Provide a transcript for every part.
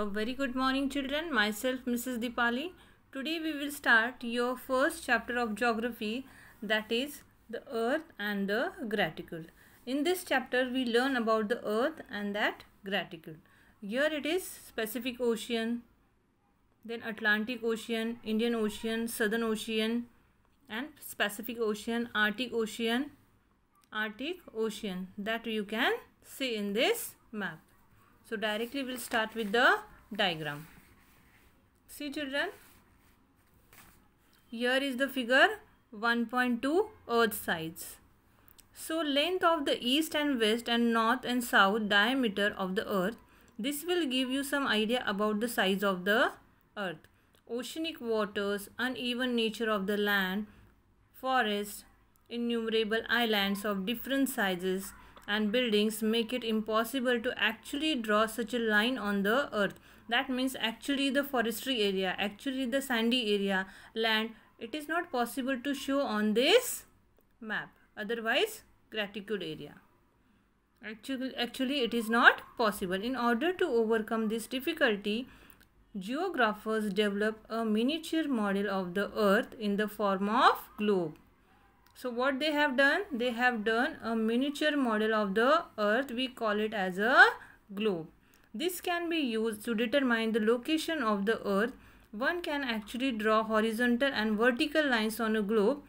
A very good morning children. Myself Mrs. Dipali. Today we will start your first chapter of geography that is the earth and the Graticule. In this chapter we learn about the earth and that Graticule. Here it is Pacific Ocean, then Atlantic Ocean, Indian Ocean, Southern Ocean and Pacific Ocean, Arctic Ocean, Arctic Ocean that you can see in this map. So directly we'll start with the diagram. See children, here is the figure 1.2 earth sides. So length of the east and west and north and south diameter of the earth. This will give you some idea about the size of the earth. Oceanic waters, uneven nature of the land, forests, innumerable islands of different sizes, and buildings make it impossible to actually draw such a line on the earth that means actually the forestry area actually the sandy area land it is not possible to show on this map otherwise gratitude area actually actually it is not possible in order to overcome this difficulty geographers develop a miniature model of the earth in the form of globe so what they have done? They have done a miniature model of the earth. We call it as a globe. This can be used to determine the location of the earth. One can actually draw horizontal and vertical lines on a globe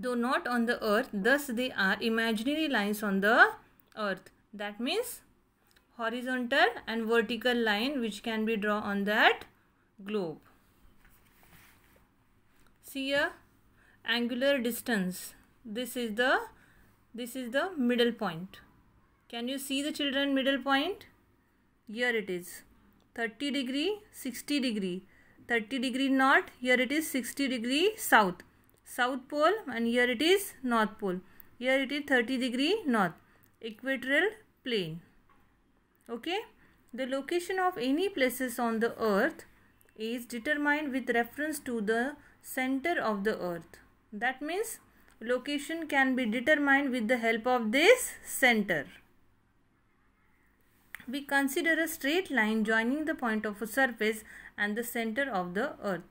though not on the earth thus they are imaginary lines on the earth that means horizontal and vertical line which can be drawn on that globe see here angular distance this is the this is the middle point can you see the children middle point here it is 30 degree 60 degree 30 degree north here it is 60 degree south south pole and here it is north pole here it is 30 degree north equatorial plane okay the location of any places on the earth is determined with reference to the center of the earth that means location can be determined with the help of this center. We consider a straight line joining the point of a surface and the center of the earth.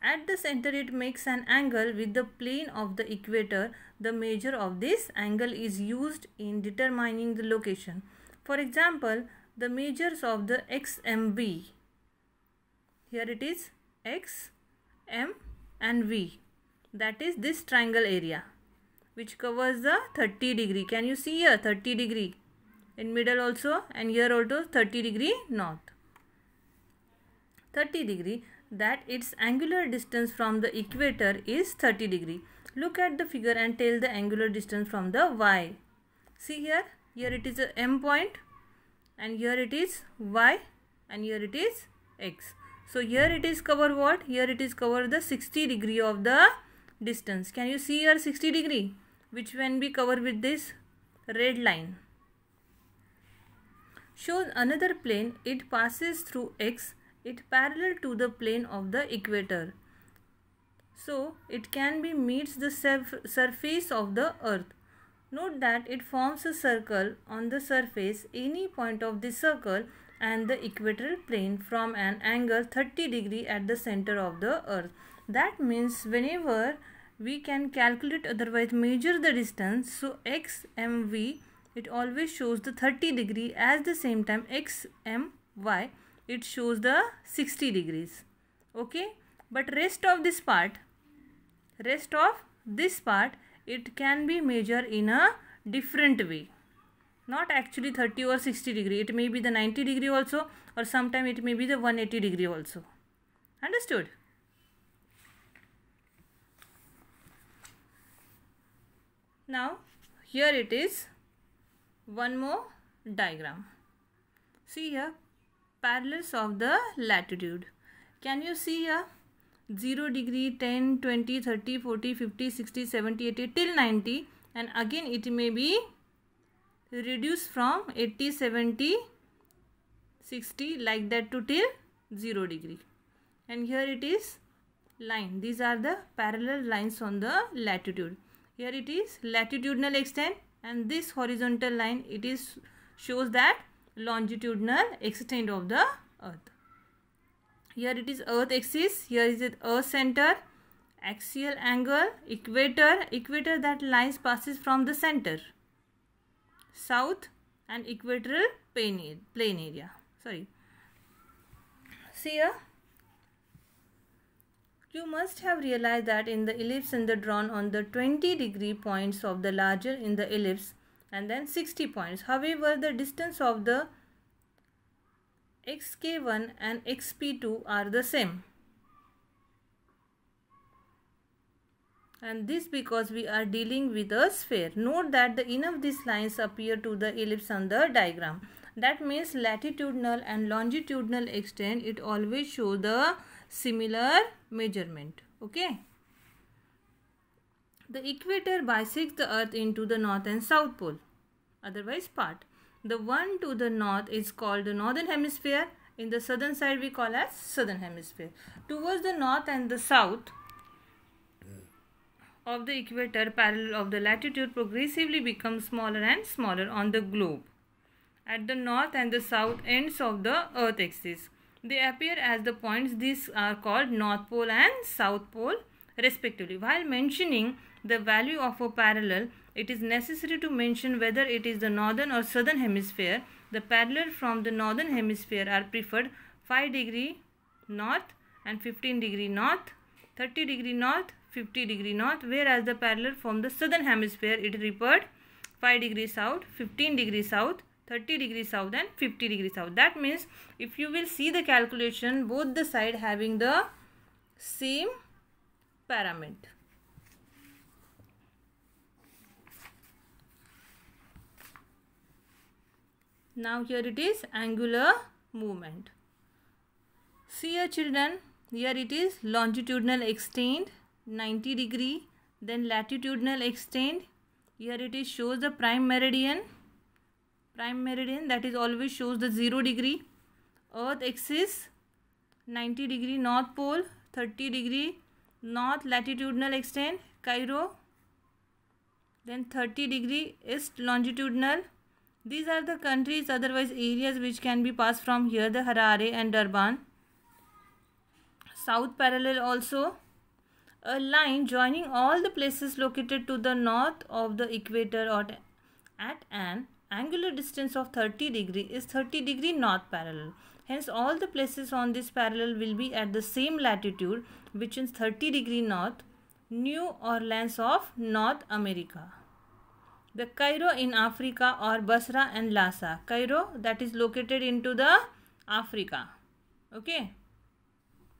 At the center it makes an angle with the plane of the equator. The measure of this angle is used in determining the location. For example, the measures of the XMB. Here it is X, M and V that is this triangle area which covers the 30 degree can you see here 30 degree in middle also and here also 30 degree north 30 degree that its angular distance from the equator is 30 degree look at the figure and tell the angular distance from the y see here here it is a m point and here it is y and here it is x so here it is cover what here it is cover the 60 degree of the distance can you see your 60 degree which can be covered with this red line shows another plane it passes through x it parallel to the plane of the equator so it can be meets the surface of the earth Note that it forms a circle on the surface any point of the circle and the equatorial plane from an angle 30 degree at the center of the earth. That means whenever we can calculate otherwise measure the distance so x m v it always shows the 30 degree as the same time x m y it shows the 60 degrees okay but rest of this part rest of this part it can be measured in a different way not actually 30 or 60 degree it may be the 90 degree also or sometime it may be the 180 degree also understood Now here it is one more diagram. See here parallels of the latitude. Can you see here 0 degree 10 20 30 40 50 60 70 80 till 90 and again it may be reduced from 80 70 60 like that to till 0 degree and here it is line these are the parallel lines on the latitude here it is latitudinal extent and this horizontal line it is shows that longitudinal extent of the earth here it is earth axis here is the earth center axial angle equator equator that lies passes from the center south and equatorial plane area sorry see here you must have realized that in the ellipse in the drawn on the 20 degree points of the larger in the ellipse and then 60 points. However, the distance of the xk1 and xp2 are the same. and this because we are dealing with a sphere. Note that the of these lines appear to the ellipse on the diagram. That means latitudinal and longitudinal extent it always show the similar measurement okay the equator bisects the earth into the north and south pole otherwise part the one to the north is called the northern hemisphere in the southern side we call as southern hemisphere towards the north and the south of the equator parallel of the latitude progressively becomes smaller and smaller on the globe at the north and the south ends of the earth axis they appear as the points. These are called North Pole and South Pole respectively. While mentioning the value of a parallel, it is necessary to mention whether it is the northern or southern hemisphere. The parallel from the northern hemisphere are preferred 5 degree north and 15 degree north, 30 degree north, 50 degree north whereas the parallel from the southern hemisphere it is referred 5 degree south, 15 degree south, 30 degree south and 50 degree south that means if you will see the calculation both the side having the same pyramid now here it is angular movement see here children here it is longitudinal extent 90 degree then latitudinal extent. here it is shows the prime meridian prime meridian that is always shows the 0 degree earth axis 90 degree north pole 30 degree north latitudinal extent Cairo then 30 degree east longitudinal these are the countries otherwise areas which can be passed from here the Harare and Durban south parallel also a line joining all the places located to the north of the equator or at an angular distance of 30 degree is 30 degree north parallel. Hence all the places on this parallel will be at the same latitude which is 30 degree north New Orleans of North America. The Cairo in Africa or Basra and Lhasa. Cairo that is located into the Africa. Okay.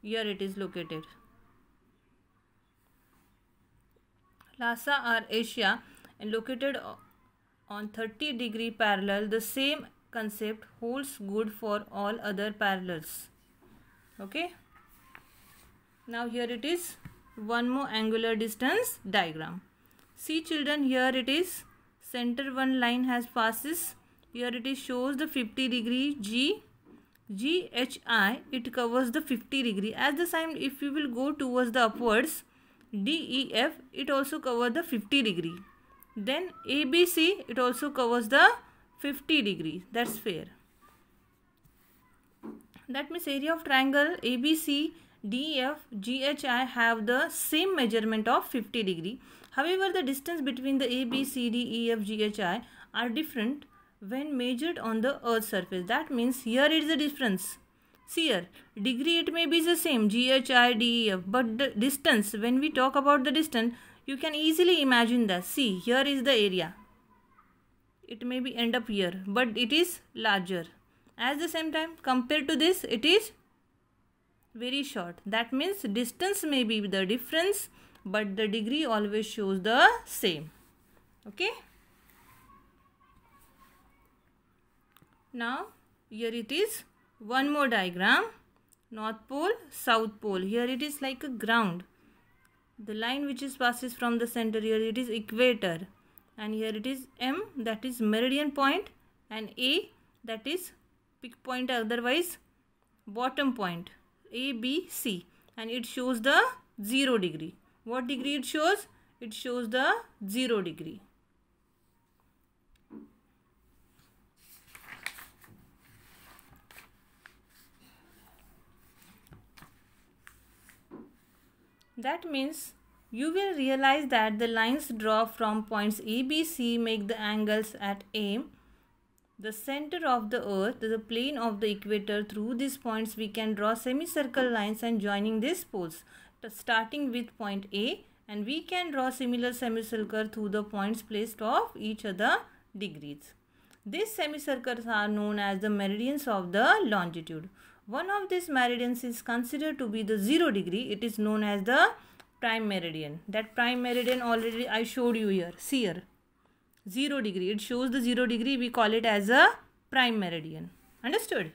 Here it is located. Lhasa are Asia and located on 30 degree parallel the same concept holds good for all other parallels okay now here it is one more angular distance diagram see children here it is center one line has passes here it is shows the 50 degree G GHI it covers the 50 degree as the same, if we will go towards the upwards DEF it also covers the 50 degree then ABC, it also covers the 50 degree. That's fair. That means area of triangle ABC, DF, GHI have the same measurement of 50 degree. However, the distance between the ABCD, EF, GHI are different when measured on the earth surface. That means here is the difference. See here, degree it may be the same, GHI, DEF, but the distance, when we talk about the distance, you can easily imagine the see here is the area. It may be end up here but it is larger. At the same time compared to this it is very short. That means distance may be the difference but the degree always shows the same. Okay. Now here it is one more diagram north pole south pole here it is like a ground the line which is passes from the center here it is equator and here it is M that is meridian point and A that is peak point otherwise bottom point A B C and it shows the 0 degree. What degree it shows? It shows the 0 degree. That means you will realize that the lines drawn from points A, B, C make the angles at A, the center of the earth, the plane of the equator. Through these points, we can draw semicircle lines and joining these poles, starting with point A and we can draw similar semicircle through the points placed of each other degrees. These semicircles are known as the meridians of the longitude. One of these meridians is considered to be the 0 degree. It is known as the prime meridian. That prime meridian already I showed you here. See here. 0 degree. It shows the 0 degree. We call it as a prime meridian. Understood?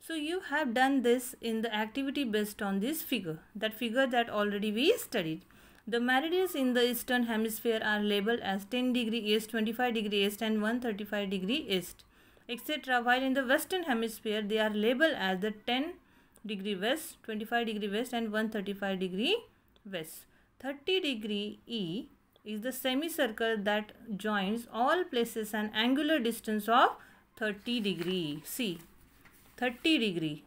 So you have done this in the activity based on this figure, that figure that already we studied. The meridians in the eastern hemisphere are labeled as 10 degree east, 25 degree east and 135 degree east etc. While in the western hemisphere they are labeled as the 10 degree west, 25 degree west and 135 degree west. 30 degree E is the semicircle that joins all places an angular distance of 30 degree. See, 30 degree.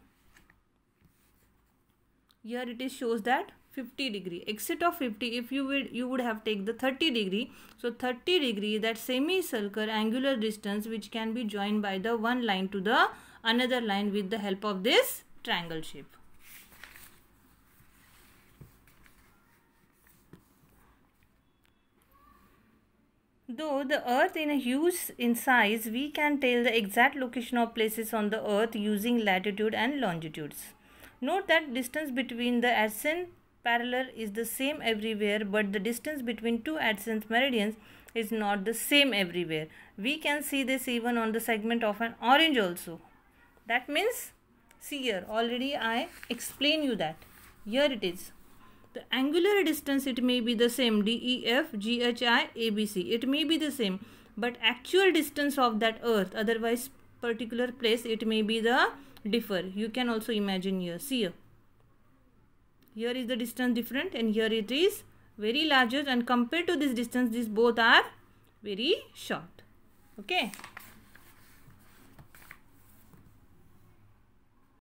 Here it is shows that 50 degree exit of 50 if you would you would have take the 30 degree so 30 degree that semicircular angular distance which can be joined by the one line to the another line with the help of this triangle shape Though the earth in a huge in size, we can tell the exact location of places on the earth using latitude and longitudes. Note that distance between the ascent parallel is the same everywhere but the distance between two adjacent meridians is not the same everywhere. We can see this even on the segment of an orange also. That means, see here, already I explain you that. Here it is. The angular distance, it may be the same, DEF, GHI, ABC. It may be the same, but actual distance of that earth, otherwise particular place, it may be the differ. You can also imagine here, see here here is the distance different and here it is very larger and compared to this distance these both are very short. Okay.